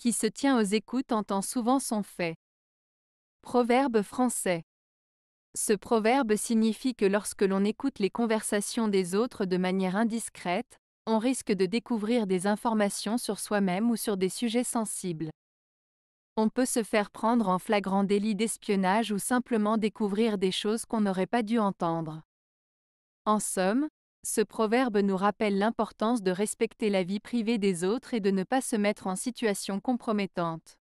qui se tient aux écoutes entend souvent son fait. Proverbe français. Ce proverbe signifie que lorsque l'on écoute les conversations des autres de manière indiscrète, on risque de découvrir des informations sur soi-même ou sur des sujets sensibles. On peut se faire prendre en flagrant délit d'espionnage ou simplement découvrir des choses qu'on n'aurait pas dû entendre. En somme, ce proverbe nous rappelle l'importance de respecter la vie privée des autres et de ne pas se mettre en situation compromettante.